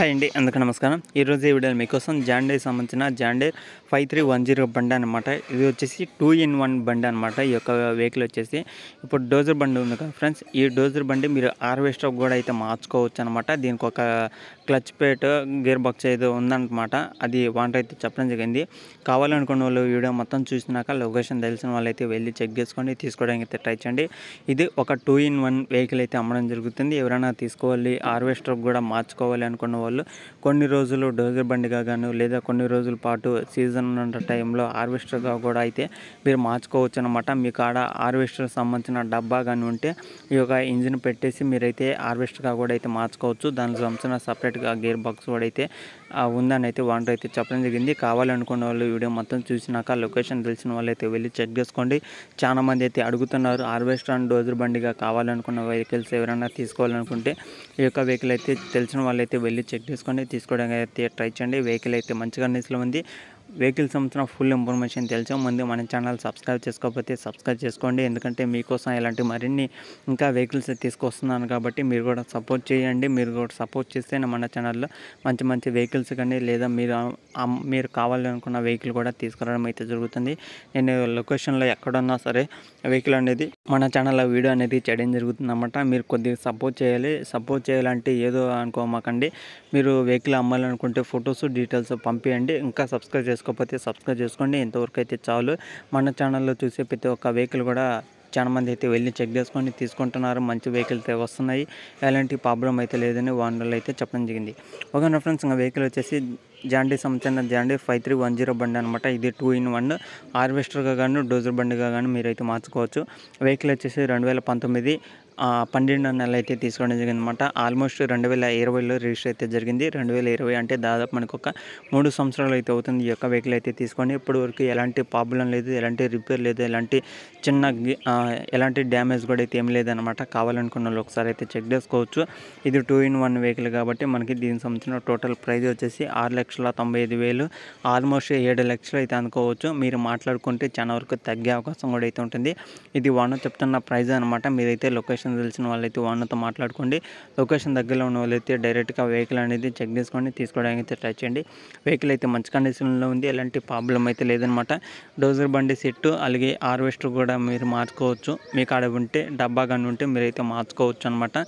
hi అండి అందుకు నమస్కారం ఈరోజు ఈ వీడియోలో మీకోసం జాండేర్ సంబంధించిన జాండేర్ ఫైవ్ త్రీ వన్ జీరో బండి అనమాట ఇది వచ్చేసి టూ ఇన్ వన్ బండి అనమాట ఈ యొక్క వెహికల్ వచ్చేసి ఇప్పుడు డోజర్ బండి ఉంది కదా ఫ్రెండ్స్ ఈ డోజర్ బండి మీరు ఆర్వెస్టర్ కూడా అయితే మార్చుకోవచ్చు అనమాట దీనికి ఒక క్లచ్ ప్లేట్ గేర్ బాక్స్ ఏదో ఉందన్నమాట అది వాంటర్ అయితే చెప్పడం జరిగింది కావాలనుకున్న వాళ్ళు వీడియో మొత్తం చూసినాక లొకేషన్ తెలిసిన వాళ్ళైతే వెళ్ళి చెక్ చేసుకోండి తీసుకోవడానికి అయితే ట్రై చేయండి ఇది ఒక టూ ఇన్ వన్ వెహికల్ అయితే అమ్మడం జరుగుతుంది ఎవరైనా తీసుకోవాలి ఆర్వెస్టర్ కూడా మార్చుకోవాలి అనుకున్న వాళ్ళు కొన్ని రోజులు డోజర్ బండిగా కానీ లేదా కొన్ని రోజుల పాటు సీజన్ ఉన్న టైంలో హార్వెస్టర్గా కూడా అయితే మీరు మార్చుకోవచ్చు అనమాట మీ కాడ హార్వెస్టర్ సంబంధించిన డబ్బా కానీ ఉంటే ఈ యొక్క ఇంజిన్ పెట్టేసి మీరైతే హార్వెస్టర్గా కూడా అయితే మార్చుకోవచ్చు దానికి సంబంధించిన సపరేట్గా గేర్ బాక్స్ కూడా అయితే ఉందని అయితే ఓనర్ అయితే చెప్పడం జరిగింది కావాలనుకున్న వాళ్ళు వీడియో మొత్తం చూసినాక లొకేషన్ తెలిసిన వాళ్ళు అయితే వెళ్ళి చెక్ చేసుకోండి చాలామంది అయితే అడుగుతున్నారు హార్వెస్టర్ అండ్ డోజర్ బండిగా కావాలనుకున్న వెహికల్స్ ఎవరైనా తీసుకోవాలనుకుంటే ఈ యొక్క వెహికల్ అయితే తెలిసిన వాళ్ళు అయితే వెళ్ళి చెక్ చేసుకోండి తీసుకోవడానికి అయితే ట్రై చేయండి వెహికల్ అయితే మంచిగా నిస్లో ఉంది వెహికల్స్ సంబంధించిన ఫుల్ ఇన్ఫర్మేషన్ తెలిసే ముందు మన ఛానల్ సబ్స్క్రైబ్ చేసుకోకపోతే సబ్స్క్రైబ్ చేసుకోండి ఎందుకంటే మీకోసం ఇలాంటి మరిన్ని ఇంకా వెహికల్స్ తీసుకొస్తున్నాను కాబట్టి మీరు కూడా సపోర్ట్ చేయండి మీరు కూడా సపోర్ట్ చేస్తే మన ఛానల్లో మంచి మంచి వెహికల్స్ కానీ లేదా మీరు మీరు కావాలనుకున్న వెహికల్ కూడా తీసుకురావడం అయితే జరుగుతుంది నేను లొకేషన్లో ఎక్కడున్నా సరే వెహికల్ అనేది మన ఛానల్లో వీడియో అనేది చేయడం జరుగుతుంది అన్నమాట మీరు కొద్దిగా సపోర్ట్ చేయాలి సపోర్ట్ చేయాలంటే ఏదో అనుకోమాకండి మీరు వెహికల్ అమ్మాలనుకుంటే ఫొటోస్ డీటెయిల్స్ పంపించండి ఇంకా సబ్స్క్రైబ్ చేసుకోండి చేసుకోకపోతే సబ్స్క్రైబ్ చేసుకోండి ఇంతవరకు అయితే చాలు మన ఛానల్లో చూసే ప్రతి ఒక్క వెహికల్ కూడా చాలా మంది అయితే వెళ్ళి చెక్ చేసుకొని తీసుకుంటున్నారు మంచి వెహికల్ వస్తున్నాయి ఎలాంటి ప్రాబ్లం అయితే లేదని వాళ్ళు అయితే చెప్పడం జరిగింది ఓకే ఫ్రెండ్స్ ఇంకా వెహికల్ వచ్చేసి జాండీ సంబంధించిన జాండీ ఫైవ్ త్రీ వన్ జీరో బండి అనమాట ఇది టూ ఇన్ వన్ హార్వెస్టర్గా కానీ డోజర్ బండిగా కానీ మీరైతే మార్చుకోవచ్చు వెహికల్ వచ్చేసి రెండు వేల పంతొమ్మిది పన్నెండు నెలలు అయితే తీసుకోవడం జరిగింది అనమాట ఆల్మోస్ట్ రెండు వేల ఇరవైలో రిజిస్టర్ అయితే జరిగింది రెండు వేల ఇరవై అంటే దాదాపు మనకు ఒక మూడు సంవత్సరాలు అయితే అవుతుంది ఈ యొక్క వెహికల్ అయితే తీసుకొని ఇప్పటి వరకు ఎలాంటి ప్రాబ్లం లేదు ఎలాంటి రిపేర్ లేదు ఎలాంటి చిన్న ఎలాంటి డ్యామేజ్ కూడా అయితే ఏం లేదనమాట కావాలనుకున్న వాళ్ళు ఒకసారి అయితే చెక్ చేసుకోవచ్చు ఇది టూ ఇన్ వన్ వెహికల్ కాబట్టి మనకి దీనికి సంబంధించిన టోటల్ ప్రైజ్ వచ్చేసి ఆరు లక్షల తొంభై ఐదు వేలు ఆల్మోస్ట్ ఏడు లక్షలు అయితే అనుకోవచ్చు మీరు మాట్లాడుకుంటే చాలా వరకు తగ్గే అవకాశం కూడా అయితే ఉంటుంది ఇది వానో చెప్తున్న ప్రైజ్ అనమాట మీరైతే లొకేషన్ లొకేషన్ తెలిసిన వాళ్ళైతే వాళ్ళతో మాట్లాడుకోండి లొకేషన్ దగ్గరలో ఉన్న వాళ్ళైతే డైరెక్ట్గా వెహికల్ అనేది చెక్ చేసుకొని తీసుకోవడానికి అయితే ట్రై చేయండి వెహికల్ అయితే మంచి కండిషన్లో ఉంది ఎలాంటి ప్రాబ్లం అయితే లేదనమాట డోజర్ బండి సెట్ అలాగే హార్వెస్టర్ కూడా మీరు మార్చుకోవచ్చు మీకు అక్కడ ఉంటే డబ్బా కానీ ఉంటే మీరైతే మార్చుకోవచ్చు అనమాట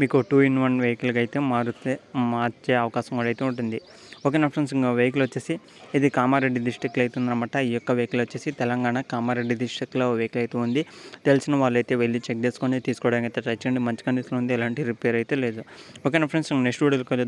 మీకు టూ ఇన్ వన్ వెహికల్గా అయితే మారుతే మార్చే అవకాశం కూడా అయితే ఉంటుంది ఓకే నా ఫ్రెండ్స్ ఇంకా వెహికల్ వచ్చేసి ఇది కామారెడ్డి డిస్టిక్లో ఉందన్నమాట ఈ యొక్క వెహికల్ వచ్చేసి తెలంగాణ కామారెడ్డి డిస్టిక్లో వెహికల్ అయితే ఉంది తెలిసిన వాళ్ళైతే వెళ్ళి చెక్ చేసుకొని తీసుకోవడానికి అయితే ట్రై చేయండి మంచి కండిషన్లో ఉంది ఎలాంటి రిపేర్ అయితే లేదు ఓకే నా ఫ్రెండ్స్ నెక్స్ట్ వీడియోకి